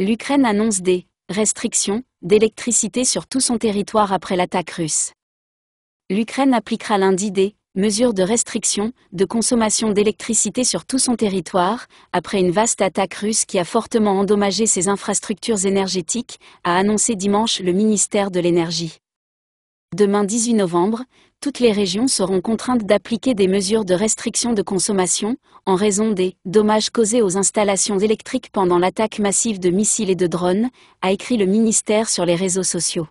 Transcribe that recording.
L'Ukraine annonce des restrictions d'électricité sur tout son territoire après l'attaque russe. L'Ukraine appliquera lundi des mesures de restriction de consommation d'électricité sur tout son territoire après une vaste attaque russe qui a fortement endommagé ses infrastructures énergétiques, a annoncé dimanche le ministère de l'Énergie. Demain 18 novembre, toutes les régions seront contraintes d'appliquer des mesures de restriction de consommation, en raison des dommages causés aux installations électriques pendant l'attaque massive de missiles et de drones, a écrit le ministère sur les réseaux sociaux.